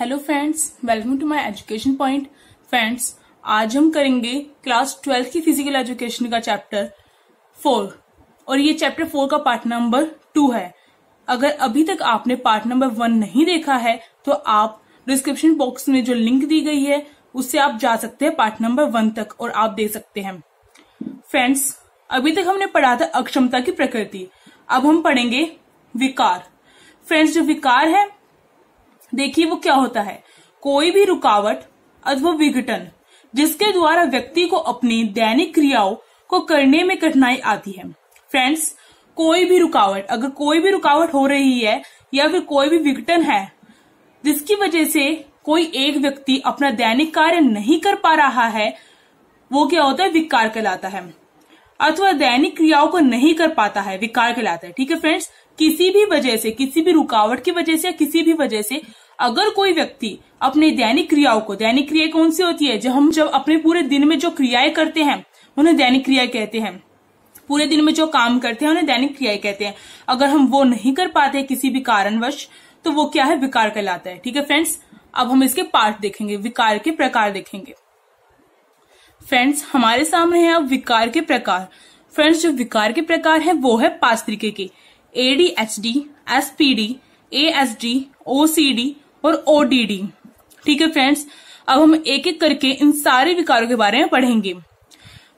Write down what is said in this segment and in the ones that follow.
Hello friends welcome to my education point friends आज हम करेंगे क्लास ट्वेल्थ की फिजिकल एजुकेशन का चैप्टर फोर और ये चैप्टर फोर का पार्ट नंबर टू है अगर अभी तक आपने पार्ट नंबर वन नहीं देखा है तो आप डिस्क्रिप्शन बॉक्स में जो लिंक दी गई है उससे आप जा सकते हैं पार्ट नंबर वन तक और आप देख सकते हैं फ्रेंड्स अभी तक हमने पढ़ा था अक्षमता की प्रकृति अब हम पढ़ेंगे विकार फ्रेंड्स जो विकार है देखिए वो क्या होता है कोई भी रुकावट अथवा विघटन जिसके द्वारा व्यक्ति को अपनी दैनिक क्रियाओं को करने में कठिनाई आती है फ्रेंड्स कोई भी रुकावट अगर कोई भी रुकावट हो रही है या फिर कोई भी विघटन है जिसकी वजह से कोई एक व्यक्ति अपना दैनिक कार्य नहीं कर पा रहा है वो क्या होता है विकार कहलाता है अथवा दैनिक क्रियाओं को नहीं कर पाता है विकार कहलाता है ठीक है फ्रेंड्स किसी भी वजह से किसी भी रुकावट की वजह से या किसी भी वजह से अगर कोई व्यक्ति अपने दैनिक क्रियाओं को दैनिक क्रिया कौन सी होती है जो हम जब अपने पूरे दिन में जो क्रियाएं करते हैं उन्हें दैनिक क्रिया कहते हैं पूरे दिन में जो काम करते हैं उन्हें दैनिक क्रियाएं कहते हैं अगर हम वो नहीं कर पाते किसी भी कारणवश तो वो क्या है विकार कहलाता है ठीक है फ्रेंड्स अब हम इसके पार्ट देखेंगे विकार के प्रकार देखेंगे फ्रेंड्स हमारे सामने है अब विकार के प्रकार फ्रेंड्स जो विकार के प्रकार है वो है पांच तरीके के एडीएचडी एसपीडी एएसडी ओसीडी और ओडीडी ठीक है फ्रेंड्स अब हम एक एक करके इन सारे विकारों के बारे में पढ़ेंगे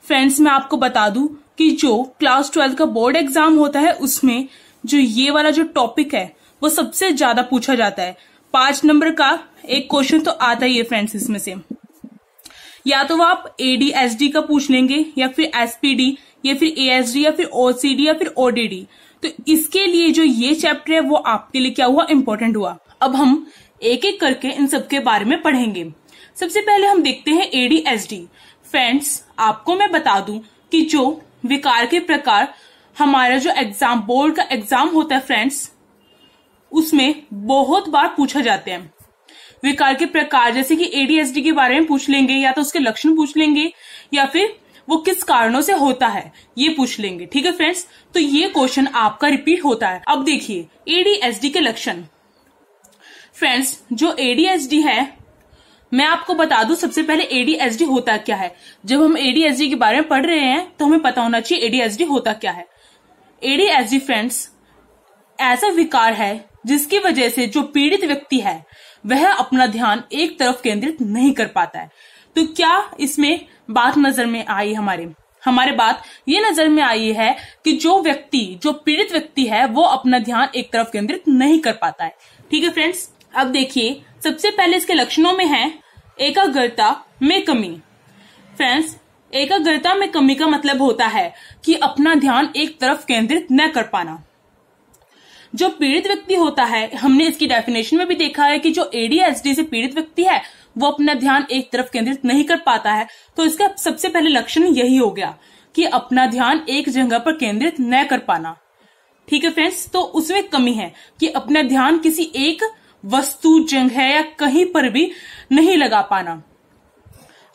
फ्रेंड्स मैं आपको बता दूं कि जो क्लास ट्वेल्थ का बोर्ड एग्जाम होता है उसमें जो ये वाला जो टॉपिक है वो सबसे ज्यादा पूछा जाता है पांच नंबर का एक क्वेश्चन तो आता ही है फ्रेंड्स इसमें से या तो आप एडीएसडी का पूछ लेंगे या फिर एसपीडी या फिर एएसडी या फिर ओसीडी या फिर ओडीडी तो इसके लिए जो ये चैप्टर है वो आपके लिए क्या हुआ इम्पोर्टेंट हुआ अब हम एक एक करके इन सबके बारे में पढ़ेंगे सबसे पहले हम देखते हैं एडीएसडी फ्रेंड्स आपको मैं बता दूं कि जो विकार के प्रकार हमारा जो एग्जाम बोर्ड का एग्जाम होता है फ्रेंड्स उसमें बहुत बार पूछा जाते हैं विकार के प्रकार जैसे कि एडीएसडी के बारे में पूछ लेंगे या तो उसके लक्षण पूछ लेंगे या फिर वो किस कारणों से होता है ये पूछ लेंगे ठीक है फ्रेंड्स तो ये क्वेश्चन आपका रिपीट होता है अब देखिए एडीएसडी के लक्षण फ्रेंड्स जो एडीएसडी है मैं आपको बता दूं सबसे पहले एडीएसडी होता क्या है जब हम एडीएसडी के बारे में पढ़ रहे हैं तो हमें पता होना चाहिए एडीएसडी होता क्या है एडीएसडी फ्रेंड्स ऐसा विकार है जिसकी वजह से जो पीड़ित व्यक्ति है वह अपना ध्यान एक तरफ केंद्रित नहीं कर पाता है तो क्या इसमें बात नजर में आई हमारे हमारे बात ये नजर में आई है कि जो व्यक्ति जो पीड़ित व्यक्ति है वो अपना ध्यान एक तरफ केंद्रित नहीं कर पाता है ठीक है फ्रेंड्स अब देखिए सबसे पहले इसके लक्षणों में है एकाग्रता में कमी फ्रेंड्स एकाग्रता में कमी का मतलब होता है कि अपना ध्यान एक तरफ केंद्रित न कर पाना जो पीड़ित व्यक्ति होता है हमने इसकी डेफिनेशन में भी देखा है कि जो एडीएसडी से पीड़ित व्यक्ति है वो अपना ध्यान एक तरफ केंद्रित नहीं कर पाता है तो इसका सबसे पहले लक्षण यही हो गया कि अपना ध्यान एक जगह पर केंद्रित न कर पाना ठीक है फ्रेंड्स तो उसमें कमी है कि अपना ध्यान किसी एक वस्तु जगह या कहीं पर भी नहीं लगा पाना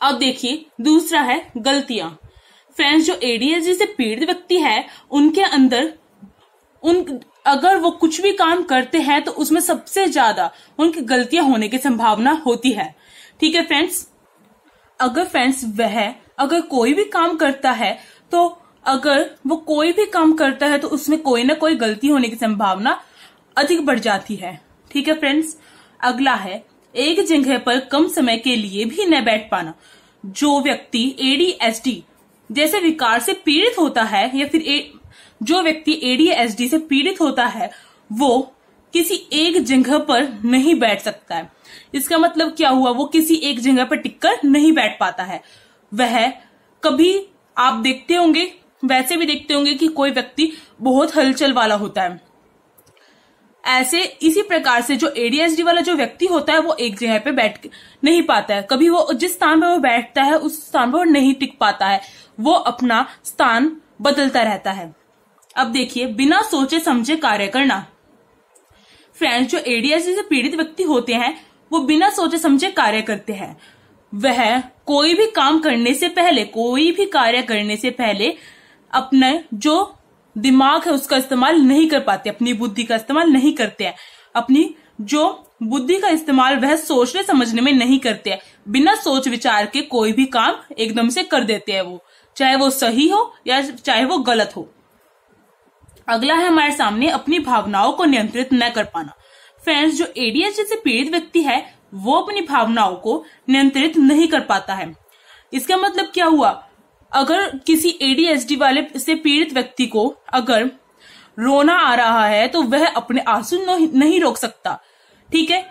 अब देखिए दूसरा है गलतियां फ्रेंड्स जो एडीएसडी से पीड़ित व्यक्ति है उनके अंदर उन अगर वो कुछ भी काम करते हैं तो उसमें सबसे ज्यादा उनकी गलतियां होने की संभावना होती है ठीक है फ्रेंड्स अगर फ्रेंड्स वह अगर कोई भी काम करता है तो अगर वो कोई भी काम करता है तो उसमें कोई ना कोई गलती होने की संभावना अधिक बढ़ जाती है ठीक है फ्रेंड्स अगला है एक जगह पर कम समय के लिए भी न बैठ पाना जो व्यक्ति एडीएसडी जैसे विकार से पीड़ित होता है या फिर ए, जो व्यक्ति एडीएसडी से पीड़ित होता है वो किसी एक जगह पर नहीं बैठ सकता है इसका मतलब क्या हुआ वो किसी एक जगह पर टिककर नहीं बैठ पाता है वह कभी आप देखते होंगे वैसे भी देखते होंगे कि कोई व्यक्ति बहुत हलचल वाला होता है ऐसे इसी प्रकार से जो एडीएसडी वाला जो व्यक्ति होता है वो एक जगह पे बैठ नहीं पाता है कभी वो जिस स्थान पर वो बैठता है उस स्थान पर वो नहीं टिक पाता है वो अपना स्थान बदलता रहता है अब देखिए बिना सोचे समझे कार्य करना फ्रेंड्स जो एडीएसडी से पीड़ित व्यक्ति होते हैं वो बिना सोचे समझे कार्य करते हैं वह कोई भी काम करने से पहले कोई भी कार्य करने से पहले अपने जो दिमाग है उसका इस्तेमाल नहीं कर पाते अपनी बुद्धि का इस्तेमाल नहीं करते हैं अपनी जो बुद्धि का इस्तेमाल वह सोचने समझने में नहीं करते हैं बिना सोच विचार के कोई भी काम एकदम से कर देते हैं वो चाहे वो सही हो या चाहे वो गलत हो अगला है हमारे सामने अपनी भावनाओं को नियंत्रित न कर पाना फैंस जो एडीएचडी से पीड़ित व्यक्ति है वो अपनी भावनाओं को नियंत्रित नहीं कर पाता है इसका मतलब क्या हुआ अगर किसी एडीएचडी वाले से पीड़ित व्यक्ति को अगर रोना आ रहा है तो वह अपने आंसू नहीं रोक सकता ठीक है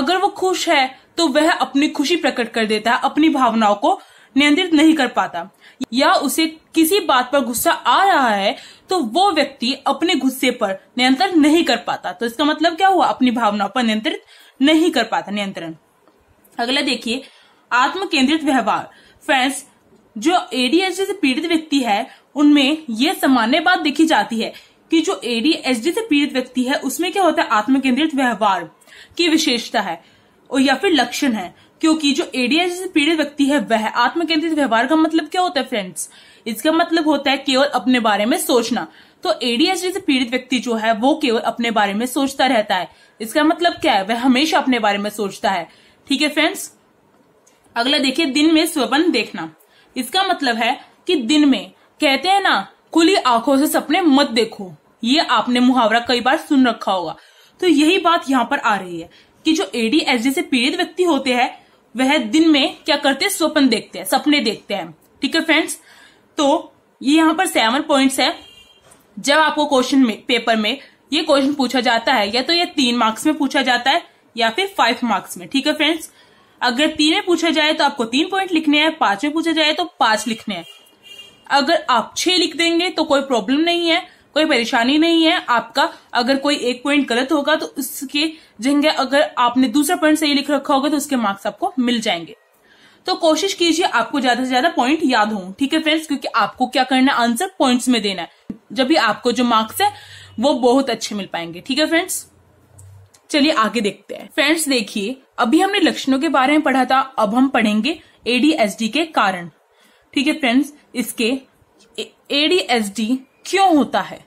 अगर वो खुश है तो वह अपनी खुशी प्रकट कर देता है अपनी भावनाओं को नियंत्रित नहीं कर पाता या उसे किसी बात पर गुस्सा आ रहा है तो वो व्यक्ति अपने गुस्से पर नियंत्रण नहीं कर पाता तो इसका मतलब क्या हुआ अपनी भावनाओं पर नियंत्रित नहीं कर पाता नियंत्रण अगला देखिए आत्म केंद्रित व्यवहार फ्रेंड्स जो एडीएचडी से पीड़ित व्यक्ति है उनमें यह सामान्य बात देखी जाती है कि जो एडीएचडी से पीड़ित व्यक्ति है उसमें क्या होता है आत्म केंद्रित व्यवहार की विशेषता है और या फिर लक्षण है क्योंकि जो एडीएच से पीड़ित व्यक्ति है वह आत्म केंद्रित व्यवहार का मतलब क्या होता है फ्रेंड्स इसका मतलब होता है केवल अपने बारे में सोचना तो एडीएचडी से पीड़ित व्यक्ति जो है वो केवल अपने बारे में सोचता रहता है इसका मतलब क्या है वह हमेशा अपने बारे में सोचता है ठीक है फ्रेंड्स अगला देखिए दिन में स्वप्न देखना इसका मतलब है कि दिन में कहते हैं ना खुली आंखों से सपने मत देखो ये आपने मुहावरा कई बार सुन रखा होगा तो यही बात यहाँ पर आ रही है कि जो एडीएचडी से पीड़ित व्यक्ति होते हैं वह दिन में क्या करते हैं स्वप्न देखते हैं सपने देखते हैं ठीक है फ्रेंड्स तो ये यहाँ पर सेवन पॉइंट्स है जब आपको क्वेश्चन पेपर में ये क्वेश्चन पूछा जाता है या तो ये तीन मार्क्स में पूछा जाता है या फिर फाइव मार्क्स में ठीक है फ्रेंड्स अगर तीन में पूछा जाए तो आपको तीन पॉइंट लिखने हैं पांच में पूछा जाए तो पांच लिखने हैं अगर आप छह लिख देंगे तो कोई प्रॉब्लम नहीं है कोई परेशानी नहीं है आपका अगर कोई एक पॉइंट गलत होगा तो उसके जगह अगर आपने दूसरा पॉइंट सही लिख रखा होगा तो उसके मार्क्स आपको मिल जाएंगे तो कोशिश कीजिए आपको ज्यादा से ज्यादा पॉइंट याद हो ठीक है फ्रेंड्स क्योंकि आपको क्या करना है आंसर पॉइंट्स में देना है जब भी आपको जो मार्क्स है वो बहुत अच्छे मिल पाएंगे ठीक है फ्रेंड्स चलिए आगे देखते हैं फ्रेंड्स देखिए अभी हमने लक्षणों के बारे में पढ़ा था अब हम पढ़ेंगे एडीएसडी के कारण ठीक है फ्रेंड्स इसके एडीएसडी क्यों होता है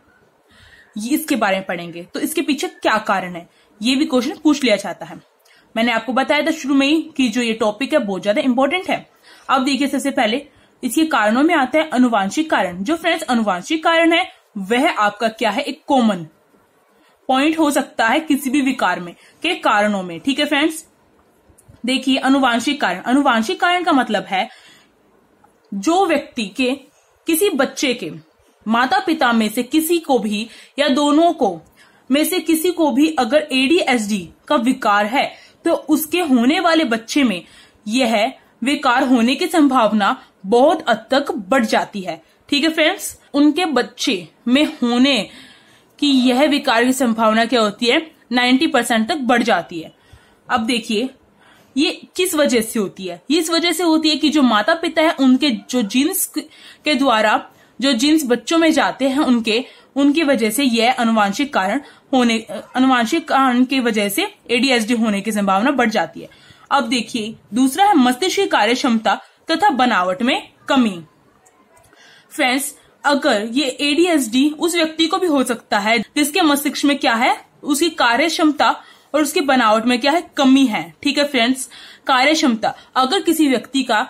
ये इसके बारे में पढ़ेंगे तो इसके पीछे क्या कारण है ये भी क्वेश्चन पूछ लिया जाता है मैंने आपको बताया था शुरू में ही कि जो ये टॉपिक है बहुत ज्यादा इंपॉर्टेंट है अब देखिए सबसे पहले इसके कारणों में आता है अनुवांशिक कारण जो फ्रेंड्स अनुवांशिक कारण है वह आपका क्या है एक कॉमन पॉइंट हो सकता है किसी भी विकार में के कारणों में ठीक है फ्रेंड्स देखिए अनुवांशिक कारण अनुवांशिक कारण का मतलब है जो व्यक्ति के किसी बच्चे के माता पिता में से किसी को भी या दोनों को में से किसी को भी अगर एडीएसडी का विकार है तो उसके होने वाले बच्चे में यह विकार होने की संभावना बहुत हद तक बढ़ जाती है ठीक है फ्रेंड्स उनके बच्चे में होने की यह विकार की संभावना क्या होती है 90 परसेंट तक बढ़ जाती है अब देखिए ये किस वजह से होती है इस वजह से होती है कि जो माता पिता है उनके जो जीन्स के द्वारा जो जीन्स बच्चों में जाते हैं उनके उनकी वजह से यह अनुवांशिक कारण होने अनुवांशिक कारण की वजह से एडीएसडी होने की संभावना बढ़ जाती है अब देखिए दूसरा है मस्तिष्क की कार्य क्षमता तथा बनावट में कमी फ्रेंड्स अगर ये एडीएसडी उस व्यक्ति को भी हो सकता है जिसके मस्तिष्क में क्या है उसकी कार्य क्षमता और उसकी बनावट में क्या है कमी है ठीक है फ्रेंड्स कार्य क्षमता अगर किसी व्यक्ति का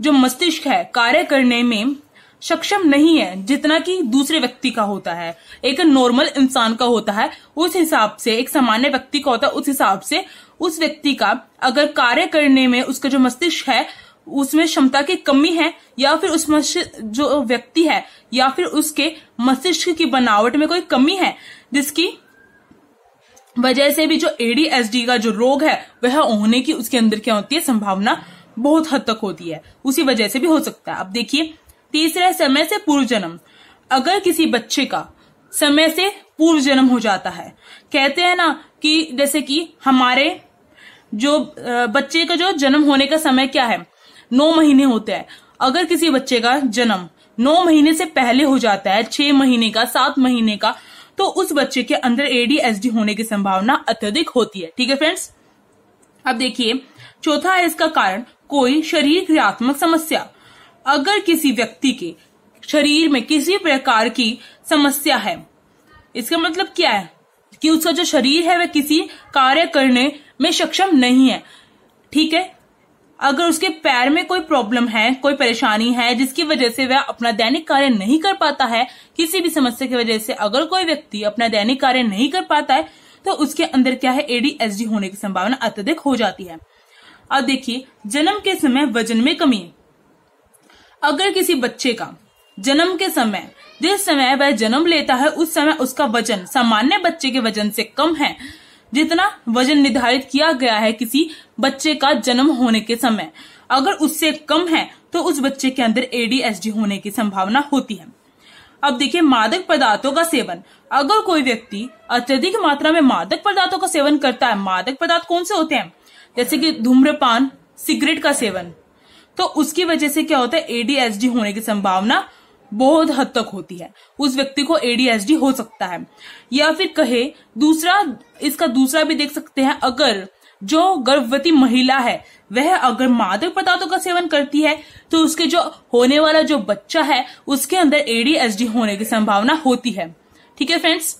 जो मस्तिष्क है कार्य करने में सक्षम नहीं है जितना कि दूसरे व्यक्ति का होता है एक नॉर्मल इंसान का होता है उस हिसाब से एक सामान्य व्यक्ति का होता है उस हिसाब से उस व्यक्ति का अगर कार्य करने में उसका जो मस्तिष्क है उसमें क्षमता की कमी है या फिर उस जो व्यक्ति है या फिर उसके मस्तिष्क की बनावट में कोई कमी है जिसकी वजह से भी जो एडीएसडी का जो रोग है वह होने की उसके अंदर क्या होती है संभावना बहुत हद तक होती है उसी वजह से भी हो सकता है अब देखिए तीसरा समय से पूर्व जन्म अगर किसी बच्चे का समय से पूर्व जन्म हो जाता है कहते हैं ना कि जैसे कि हमारे जो बच्चे का जो जन्म होने का समय क्या है नौ महीने होते हैं अगर किसी बच्चे का जन्म नौ महीने से पहले हो जाता है छह महीने का सात महीने का तो उस बच्चे के अंदर एडीएसडी होने की संभावना अत्यधिक होती है ठीक है फ्रेंड्स अब देखिए चौथा है इसका कारण कोई शरीर क्रियात्मक समस्या अगर किसी व्यक्ति के शरीर में किसी प्रकार की समस्या है इसका मतलब क्या है कि उसका जो शरीर है वह किसी कार्य करने में सक्षम नहीं है ठीक है अगर उसके पैर में कोई प्रॉब्लम है कोई परेशानी है जिसकी वजह से वह अपना दैनिक कार्य नहीं कर पाता है किसी भी समस्या की वजह से अगर कोई व्यक्ति अपना दैनिक कार्य नहीं कर पाता है तो उसके अंदर क्या है एडीएसडी होने की संभावना अत्यधिक हो जाती है अब देखिए जन्म के समय वजन में कमी अगर किसी बच्चे का जन्म के समय जिस समय वह जन्म लेता है उस समय उसका वजन सामान्य बच्चे के वजन से कम है जितना वजन निर्धारित किया गया है किसी बच्चे का जन्म होने के समय अगर उससे कम है तो उस बच्चे के अंदर एडीएसडी होने की संभावना होती है अब देखिए मादक पदार्थों का सेवन अगर कोई व्यक्ति अत्यधिक मात्रा में मादक पदार्थों का सेवन करता है मादक पदार्थ कौन से होते हैं जैसे कि धूम्रपान सिगरेट का सेवन तो उसकी वजह से क्या होता है एडीएसडी होने की संभावना बहुत हद तक होती है उस व्यक्ति को एडीएसडी हो सकता है या फिर कहे दूसरा इसका दूसरा भी देख सकते हैं अगर जो गर्भवती महिला है वह अगर मादक पदार्थों का सेवन करती है तो उसके जो होने वाला जो बच्चा है उसके अंदर एडीएसडी होने की संभावना होती है ठीक है फ्रेंड्स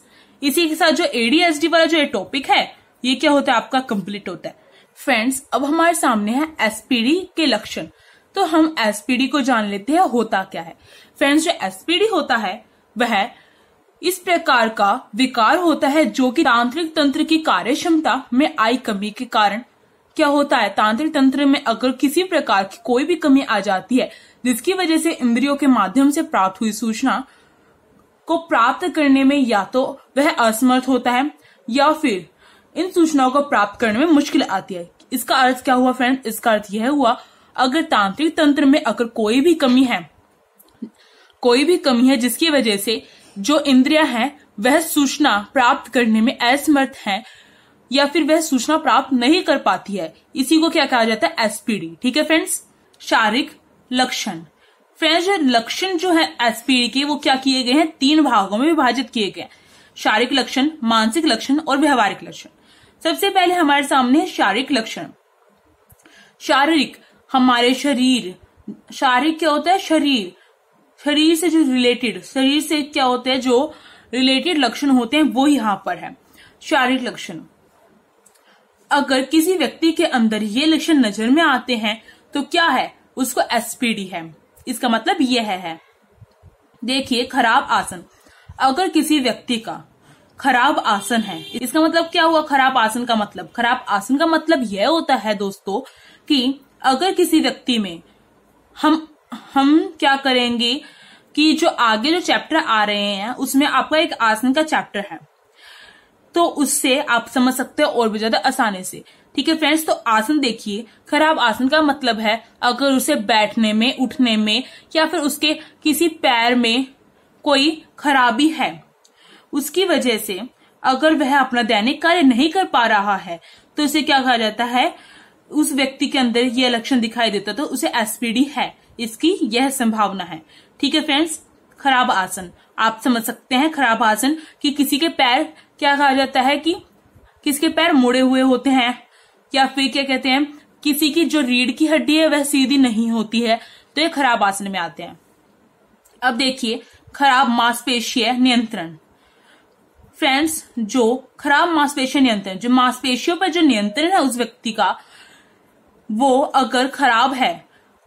इसी के साथ जो एडीएसडी वाला जो टॉपिक है ये क्या होता है आपका कंप्लीट होता है फ्रेंड्स अब हमारे सामने है एसपीडी के लक्षण तो हम एसपीडी को जान लेते हैं होता क्या है फ्रेंड्स जो एसपीडी होता है वह इस प्रकार का विकार होता है जो कि तांत्रिक तंत्र की कार्य क्षमता में आई कमी के कारण क्या होता है तांत्रिक तंत्र में अगर किसी प्रकार की कोई भी कमी आ जाती है जिसकी वजह से इंद्रियों के माध्यम से प्राप्त हुई सूचना को प्राप्त करने में या तो वह असमर्थ होता है या फिर इन सूचनाओं को प्राप्त करने में मुश्किल आती है इसका अर्थ क्या हुआ फ्रेंड इसका अर्थ यह हुआ अगर तांत्रिक तंत्र में अगर कोई भी कमी है कोई भी कमी है जिसकी वजह से जो इंद्रिया है वह सूचना प्राप्त करने में असमर्थ है या फिर वह सूचना प्राप्त नहीं कर पाती है इसी को क्या कहा जाता है एसपीडी ठीक है फ्रेंड्स शारीरिक लक्षण फ्रेंड्स जो लक्षण जो है एसपीडी के वो क्या किए गए हैं तीन भागों में विभाजित किए गए हैं शारीरिक लक्षण मानसिक लक्षण और व्यवहारिक लक्षण सबसे पहले हमारे सामने है शारीरिक लक्षण शारीरिक हमारे शरीर शारीरिक क्या होता है शरीर शरीर से जो रिलेटेड शरीर से क्या होते हैं जो रिलेटेड लक्षण होते हैं वो यहां पर है शारीरिक लक्षण अगर किसी व्यक्ति के अंदर ये लक्षण नजर में आते हैं तो क्या है उसको एसपीडी है इसका मतलब यह है, है। देखिए खराब आसन अगर किसी व्यक्ति का खराब आसन है इसका मतलब क्या हुआ खराब आसन का मतलब खराब आसन का मतलब यह होता है दोस्तों कि अगर किसी व्यक्ति में हम हम क्या करेंगे कि जो आगे जो चैप्टर आ रहे हैं उसमें आपका एक आसन का चैप्टर है तो उससे आप समझ सकते हैं और भी ज्यादा आसानी से ठीक है फ्रेंड्स तो आसन देखिए खराब आसन का मतलब है अगर उसे बैठने में उठने में या फिर उसके किसी पैर में कोई खराबी है उसकी वजह से अगर वह अपना दैनिक कार्य नहीं कर पा रहा है तो उसे क्या कहा जाता है उस व्यक्ति के अंदर ये लक्षण दिखाई देता तो उसे एसपीडी है इसकी यह संभावना है ठीक है फ्रेंड्स खराब आसन आप समझ सकते हैं खराब आसन कि किसी के पैर क्या कहा जाता है कि किसके पैर मुड़े हुए होते हैं या फिर क्या कहते हैं किसी की जो रीढ़ की हड्डी है वह सीधी नहीं होती है तो ये खराब आसन में आते हैं अब देखिए खराब मांसपेशीय नियंत्रण फ्रेंड्स जो खराब मांसपेशीय नियंत्रण जो मांसपेशियों पर जो नियंत्रण है उस व्यक्ति का वो अगर खराब है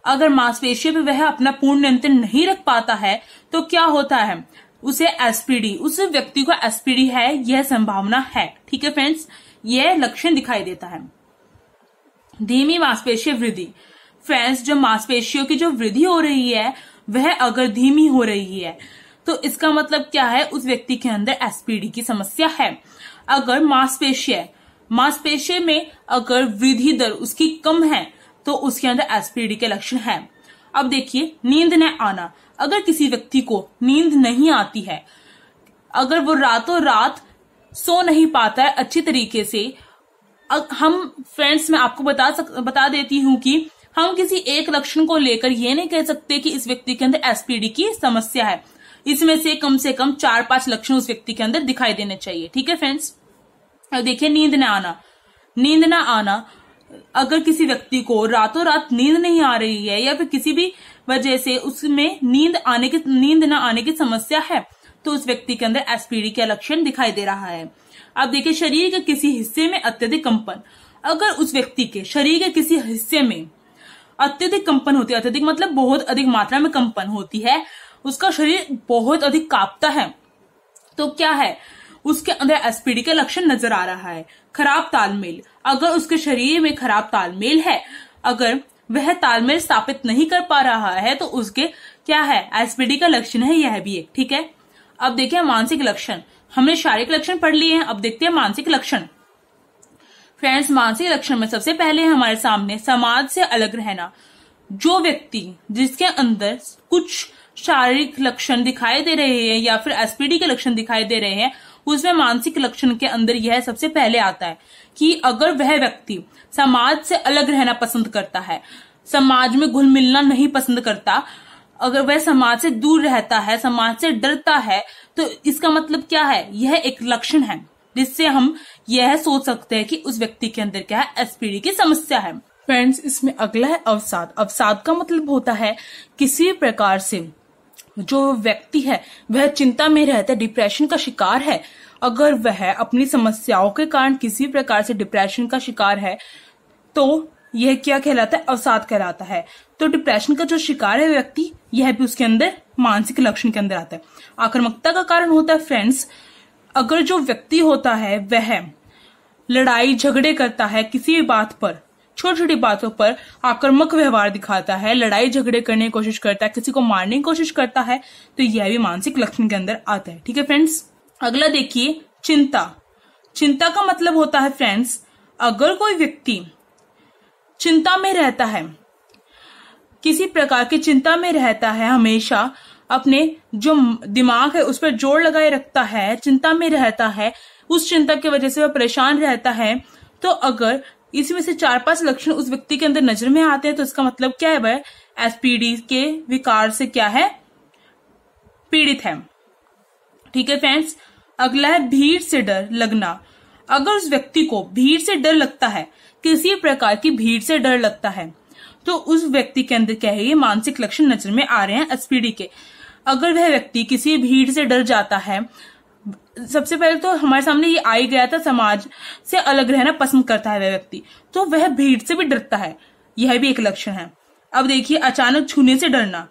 अगर मांसपेशियों पे वह अपना पूर्ण नियंत्रण नहीं रख पाता है तो क्या होता है उसे एसपीडी उस व्यक्ति को एसपीडी है यह संभावना है ठीक है फ्रेंड्स यह लक्षण दिखाई देता है धीमी मांसपेशी वृद्धि फ्रेंड्स जो मांसपेशियों की जो वृद्धि हो रही है वह अगर धीमी हो रही है तो इसका मतलब क्या है उस व्यक्ति के अंदर एसपीडी की समस्या है अगर मांसपेशी मांसपेशे में अगर वृद्धि दर उसकी कम है तो उसके अंदर एसपीडी के लक्षण है अब देखिए नींद न आना अगर किसी व्यक्ति को नींद नहीं आती है अगर वो रातों रात सो नहीं पाता है अच्छी तरीके से हम फ्रेंड्स मैं आपको बता सक, बता देती हूँ कि हम किसी एक लक्षण को लेकर ये नहीं कह सकते कि इस व्यक्ति के अंदर एसपीडी की समस्या है इसमें से कम से कम चार पांच लक्षण उस व्यक्ति के अंदर दिखाई देने चाहिए ठीक है फ्रेंड्स और देखिए नींद ना आना नींद ना आना अगर किसी व्यक्ति को रातों रात नींद नहीं आ रही है या फिर किसी भी वजह से उसमें नींद आने की नींद ना आने की समस्या है तो उस व्यक्ति के अंदर एसपीडी का लक्षण दिखाई दे रहा है अब देखिए शरीर के किसी हिस्से में अत्यधिक कंपन अगर उस व्यक्ति के शरीर के किसी हिस्से में अत्यधिक कंपन होती है अत्यधिक मतलब बहुत अधिक मात्रा में कंपन होती है उसका शरीर बहुत अधिक कांपता है तो क्या है उसके अंदर एसपीडी का लक्षण नजर आ रहा है खराब तालमेल अगर उसके शरीर में खराब तालमेल है अगर वह तालमेल स्थापित नहीं कर पा रहा है तो उसके क्या है एसपीडी का लक्षण है यह भी एक ठीक है अब देखिए मानसिक लक्षण हमने शारीरिक लक्षण पढ़ लिए हैं अब देखते हैं मानसिक लक्षण फ्रेंड्स मानसिक लक्षण में सबसे पहले हमारे सामने समाज से अलग रहना जो व्यक्ति जिसके अंदर कुछ शारीरिक लक्षण दिखाई दे रहे हैं या फिर एसपीडी के लक्षण दिखाई दे रहे हैं उसमें मानसिक लक्षण के अंदर यह सबसे पहले आता है कि अगर वह व्यक्ति समाज से अलग रहना पसंद करता है समाज में घुल मिलना नहीं पसंद करता अगर वह समाज से दूर रहता है समाज से डरता है तो इसका मतलब क्या है यह एक लक्षण है जिससे हम यह सोच सकते हैं कि उस व्यक्ति के अंदर क्या है एसपीडी की समस्या है फ्रेंड्स इसमें अगला है अवसाद अवसाद का मतलब होता है किसी प्रकार से जो व्यक्ति है वह चिंता में रहता है डिप्रेशन का शिकार है अगर वह अपनी समस्याओं के कारण किसी प्रकार से डिप्रेशन का शिकार है तो यह क्या कहलाता है अवसाद कहलाता है तो डिप्रेशन का जो शिकार है व्यक्ति यह भी उसके अंदर मानसिक लक्षण के अंदर आता है आक्रमकता का कारण होता है फ्रेंड्स अगर जो व्यक्ति होता है वह लड़ाई झगड़े करता है किसी भी बात पर छोटी छोटी बातों पर आक्रामक व्यवहार दिखाता है लड़ाई झगड़े करने की कोशिश करता है किसी को मारने की कोशिश करता है तो यह भी मानसिक लक्षण के अंदर आता है ठीक है फ्रेंड्स अगला देखिए चिंता चिंता का मतलब होता है फ्रेंड्स अगर कोई व्यक्ति चिंता में रहता है किसी प्रकार की चिंता में रहता है हमेशा अपने जो दिमाग है उस पर जोर लगाए रखता है चिंता में रहता है उस चिंता की वजह से वह परेशान रहता है तो अगर इसमें से चार पांच लक्षण उस व्यक्ति के अंदर नजर में आते हैं तो इसका मतलब क्या है वह एसपीडी के विकार से क्या है पीड़ित है ठीक है फ्रेंड्स अगला है भीड़ से डर लगना अगर उस व्यक्ति को भीड़ से डर लगता है किसी प्रकार की भीड़ से डर लगता है तो उस व्यक्ति के अंदर क्या है ये मानसिक लक्षण नजर में आ रहे हैं एसपीडी के अगर वह व्यक्ति किसी भीड़ से डर जाता है सबसे पहले तो हमारे सामने ये आ ही गया था समाज से अलग रहना पसंद करता है वह व्यक्ति तो वह भीड़ से भी डरता है यह भी एक लक्षण है अब देखिए अचानक छूने से डरना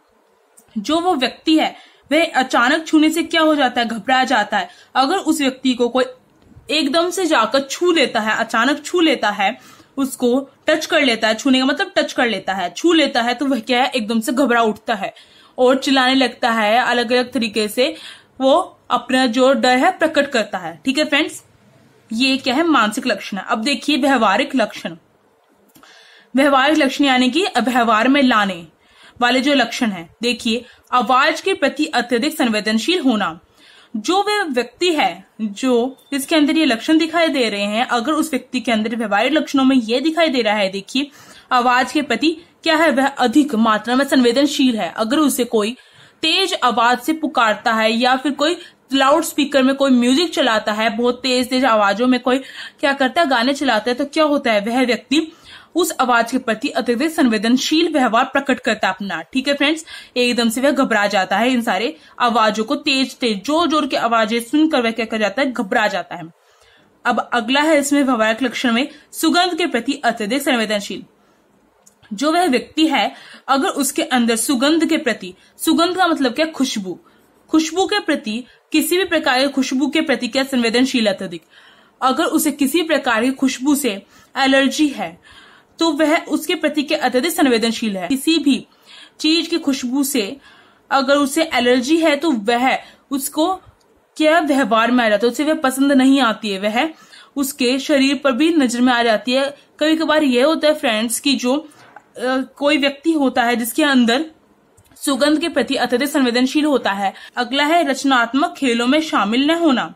जो वो व्यक्ति है वह अचानक छूने से क्या हो जाता है घबरा जाता है अगर उस व्यक्ति को कोई एकदम से जाकर छू लेता है अचानक छू लेता है उसको टच कर लेता है छूने का मतलब टच कर लेता है छू लेता है तो वह क्या है एकदम से घबरा उठता है और चिल्लाने लगता है अलग अलग तरीके से वो अपना जो डर है प्रकट करता है ठीक है फ्रेंड्स ये क्या है मानसिक लक्षण अब देखिए व्यवहारिक लक्षण व्यवहारिक लक्षण यानी कि व्यवहार में लाने वाले जो लक्षण है देखिए आवाज के प्रति अत्यधिक संवेदनशील होना जो वे व्यक्ति है जो जिसके अंदर ये लक्षण दिखाई दे रहे हैं अगर उस व्यक्ति के अंदर व्यवहारिक लक्षणों में यह दिखाई दे रहा है देखिए आवाज के प्रति क्या है वह अधिक मात्रा में संवेदनशील है अगर उसे कोई तेज आवाज से पुकारता है या फिर कोई लाउड स्पीकर में कोई म्यूजिक चलाता है बहुत तेज तेज आवाजों में कोई क्या करता है गाने चलाता है तो क्या होता है वह व्यक्ति उस आवाज के प्रति अत्यधिक संवेदनशील व्यवहार प्रकट करता है अपना ठीक है फ्रेंड्स एकदम से वह घबरा जाता है इन सारे आवाजों को तेज तेज जोर जोर की आवाजें सुनकर वह क्या कर जाता है घबरा जाता है अब अगला है इसमें व्यवहारिक लक्षण में सुगंध के प्रति अत्यधिक संवेदनशील जो वह व्यक्ति है अगर उसके अंदर सुगंध के प्रति सुगंध का मतलब क्या खुशबू खुशबू के प्रति किसी भी प्रकार की खुशबू के प्रति क्या संवेदनशील अत्यधिक अगर उसे किसी प्रकार की खुशबू से एलर्जी है तो वह उसके प्रति के अत्यधिक संवेदनशील है किसी भी चीज की खुशबू से अगर उसे एलर्जी है तो वह उसको क्या व्यवहार में आ जाता है उसे वह पसंद नहीं आती है वह उसके शरीर पर भी नजर में आ जाती है कभी कभार यह होता है फ्रेंड्स की जो आ, कोई व्यक्ति होता है जिसके अंदर सुगंध के प्रति अत्यधिक संवेदनशील होता है अगला है रचनात्मक खेलों में शामिल न होना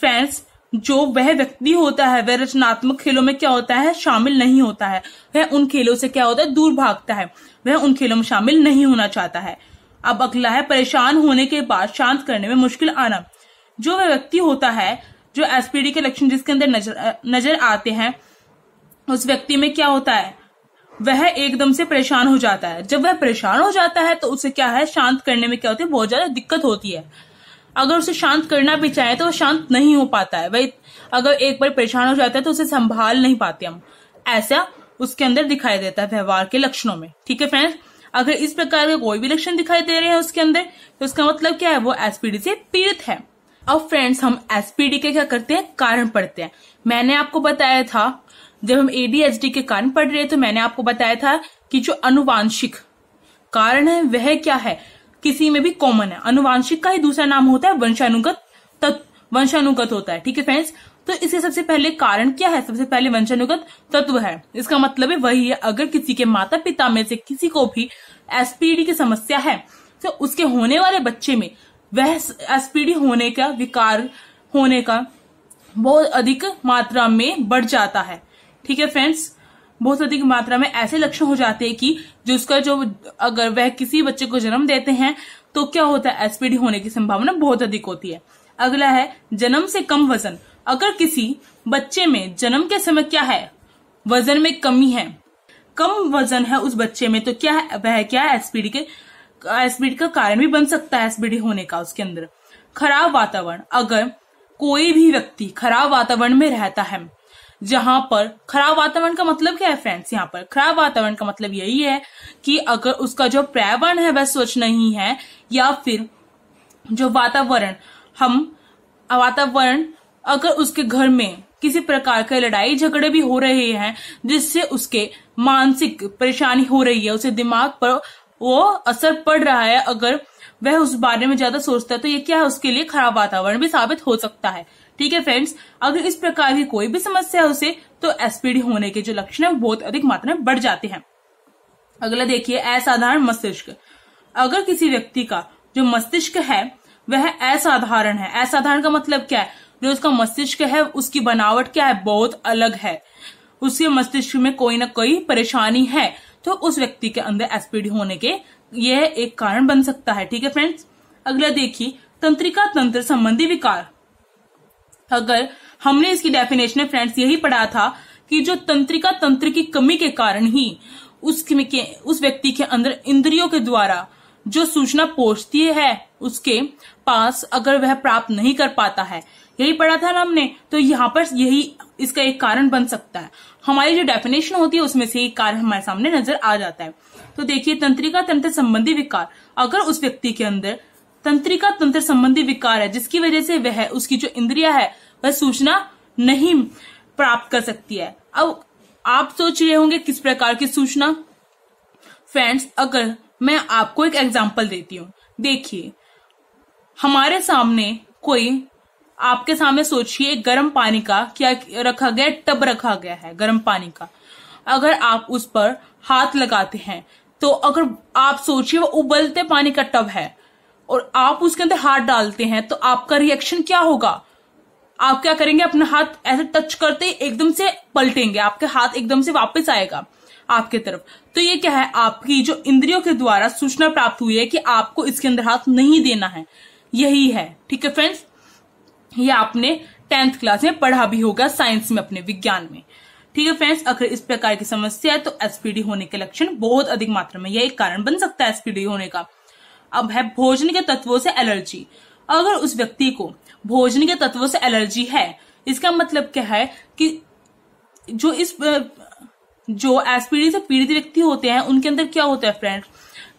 फैंस जो वह व्यक्ति होता है वह रचनात्मक खेलों में क्या होता है शामिल नहीं होता है वह उन खेलों से क्या होता है दूर भागता है वह उन खेलों में शामिल नहीं होना चाहता है अब अगला है परेशान होने के बाद शांत करने में मुश्किल आना जो वह व्यक्ति होता है जो एसपीडी के लक्षण जिसके अंदर नजर नजर आते हैं उस व्यक्ति में क्या होता है वह एकदम से परेशान हो जाता है जब वह परेशान हो जाता है तो उसे क्या है शांत करने में क्या होती है बहुत ज्यादा दिक्कत होती है अगर उसे शांत करना भी चाहे तो वह शांत नहीं हो पाता है वही अगर एक बार परेशान हो जाता है तो उसे संभाल नहीं पाते हम ऐसा उसके अंदर दिखाई देता है व्यवहार के लक्षणों में ठीक है फ्रेंड्स अगर इस प्रकार के कोई भी लक्षण दिखाई दे रहे हैं उसके अंदर तो उसका मतलब क्या है वो एसपीडी से पीड़ित है अब फ्रेंड्स हम एसपीडी के क्या करते हैं कारण पढ़ते हैं मैंने आपको बताया था जब हम एडीएचडी के कारण पढ़ रहे थे तो मैंने आपको बताया था कि जो अनुवांशिक कारण है वह क्या है किसी में भी कॉमन है अनुवांशिक का ही दूसरा नाम होता है वंशानुगत तत्व वंशानुगत होता है ठीक है फ्रेंड्स तो इसके सबसे पहले कारण क्या है सबसे पहले वंशानुगत तत्व है इसका मतलब है वही है अगर किसी के माता पिता में से किसी को भी एसपीडी की समस्या है तो उसके होने वाले बच्चे में वह एसपीडी होने का विकार होने का बहुत अधिक मात्रा में बढ़ जाता है ठीक है फ्रेंड्स बहुत अधिक मात्रा में ऐसे लक्षण हो जाते हैं कि जो उसका जो अगर वह किसी बच्चे को जन्म देते हैं तो क्या होता है एसपीडी होने की संभावना बहुत अधिक होती है अगला है जन्म से कम वजन अगर किसी बच्चे में जन्म के समय क्या है वजन में कमी है कम वजन है उस बच्चे में तो क्या है वह क्या है एसपीडी के एसपीडी का कारण भी बन सकता है एसपीडी होने का उसके अंदर खराब वातावरण अगर कोई भी व्यक्ति खराब वातावरण में रहता है जहां पर खराब वातावरण का मतलब क्या है फ्रेंड्स यहाँ पर खराब वातावरण का मतलब यही है कि अगर उसका जो पर्यावरण है वह स्वच्छ नहीं है या फिर जो वातावरण हम वातावरण अगर उसके घर में किसी प्रकार के लड़ाई झगड़े भी हो रहे हैं जिससे उसके मानसिक परेशानी हो रही है उसे दिमाग पर वो असर पड़ रहा है अगर वह उस बारे में ज्यादा सोचता है तो ये क्या है उसके लिए खराब वातावरण भी साबित हो सकता है ठीक है फ्रेंड्स अगर इस प्रकार की कोई भी समस्या है उसे तो एसपीडी होने के जो लक्षण है बहुत अधिक मात्रा में बढ़ जाते हैं अगला देखिए असाधारण मस्तिष्क अगर किसी व्यक्ति का जो मस्तिष्क है वह असाधारण है असाधारण का मतलब क्या है जो उसका मस्तिष्क है उसकी बनावट क्या है बहुत अलग है उसके मस्तिष्क में कोई ना कोई परेशानी है तो उस व्यक्ति के अंदर एसपीडी होने के यह एक कारण बन सकता है ठीक है फ्रेंड्स अगला देखिए तंत्रिका तंत्र संबंधी विकार अगर हमने इसकी डेफिनेशन में फ्रेंड्स यही पढ़ा था कि जो तंत्रिका तंत्र की कमी के कारण ही उसके उस व्यक्ति के अंदर इंद्रियों के द्वारा जो सूचना पहुंचती है उसके पास अगर वह प्राप्त नहीं कर पाता है यही पढ़ा था ना हमने तो यहाँ पर यही इसका एक कारण बन सकता है हमारी जो डेफिनेशन होती है उसमें से एक कारण हमारे सामने नजर आ जाता है तो देखिए तंत्रिका तंत्र संबंधी विकार अगर उस व्यक्ति के अंदर तंत्रिका तंत्र संबंधी विकार है जिसकी वजह से वह उसकी जो इंद्रिया है वह सूचना नहीं प्राप्त कर सकती है अब आप सोच रहे होंगे किस प्रकार की सूचना फ्रेंड्स अगर मैं आपको एक एग्जाम्पल देती हूँ देखिए हमारे सामने कोई आपके सामने सोचिए गर्म पानी का क्या रखा गया टब रखा गया है गर्म पानी का अगर आप उस पर हाथ लगाते हैं तो अगर आप सोचिए वो उबलते पानी का टब है और आप उसके अंदर हाथ डालते हैं तो आपका रिएक्शन क्या होगा आप क्या करेंगे अपना हाथ ऐसे टच करते एकदम से पलटेंगे आपके हाथ एकदम से वापस आएगा आपके तरफ तो ये क्या है आपकी जो इंद्रियों के द्वारा सूचना प्राप्त हुई है कि आपको इसके अंदर हाथ नहीं देना है यही है ठीक है फ्रेंड्स ये आपने टेंथ क्लास में पढ़ा भी होगा साइंस में अपने विज्ञान में ठीक है फ्रेंड्स अगर इस प्रकार की समस्या है तो एसपीडी होने के लक्षण बहुत अधिक मात्रा में यह एक कारण बन सकता है एसपीडी होने का अब है भोजन के तत्वों से एलर्जी अगर उस व्यक्ति को भोजन के तत्वों से एलर्जी है इसका मतलब क्या है कि जो इस जो एसपीडी से पीड़ित व्यक्ति होते हैं उनके अंदर क्या होता है फ्रेंड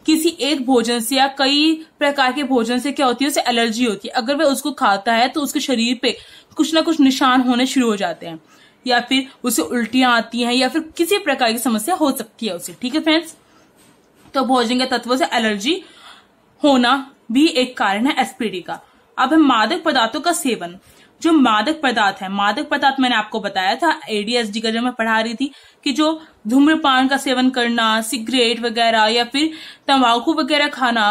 किसी एक भोजन से या कई प्रकार के भोजन से क्या होती है उसे एलर्जी होती है अगर वह उसको खाता है तो उसके शरीर पे कुछ ना कुछ निशान होने शुरू हो जाते हैं या फिर उसे उल्टियां आती हैं या फिर किसी प्रकार की समस्या हो सकती है उसे ठीक है फ्रेंड्स तो भोजन के तत्वों से एलर्जी होना भी एक कारण है एसपीडी का अब है मादक पदार्थों का सेवन जो मादक पदार्थ है मादक पदार्थ मैंने आपको बताया था एडीएसडी का जब मैं पढ़ा रही थी कि जो धूम्रपान का सेवन करना सिगरेट वगैरह या फिर तंबाकू वगैरह खाना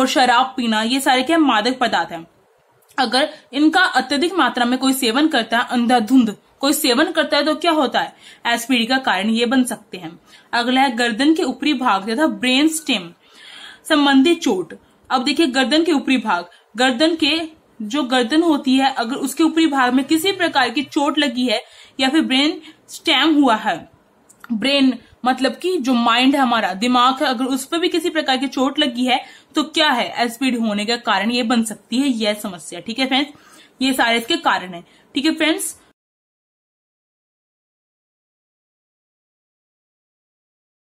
और शराब पीना ये सारे क्या मादक पदार्थ है अगर इनका अत्यधिक मात्रा में कोई सेवन करता है अंधाधुंध कोई सेवन करता है तो क्या होता है एसपीडी का कारण ये बन सकते हैं अगला है गर्दन के ऊपरी भाग तथा ब्रेन स्टेम संबंधी चोट अब देखिए गर्दन के ऊपरी भाग गर्दन के जो गर्दन होती है अगर उसके ऊपरी भाग में किसी प्रकार की चोट लगी है या फिर ब्रेन स्टैम हुआ है ब्रेन मतलब कि जो माइंड है हमारा दिमाग है अगर उस पर भी किसी प्रकार की चोट लगी है तो क्या है एसपीड होने का कारण ये बन सकती है यह समस्या ठीक है फ्रेंड्स ये सारे इसके कारण है ठीक है फ्रेंड्स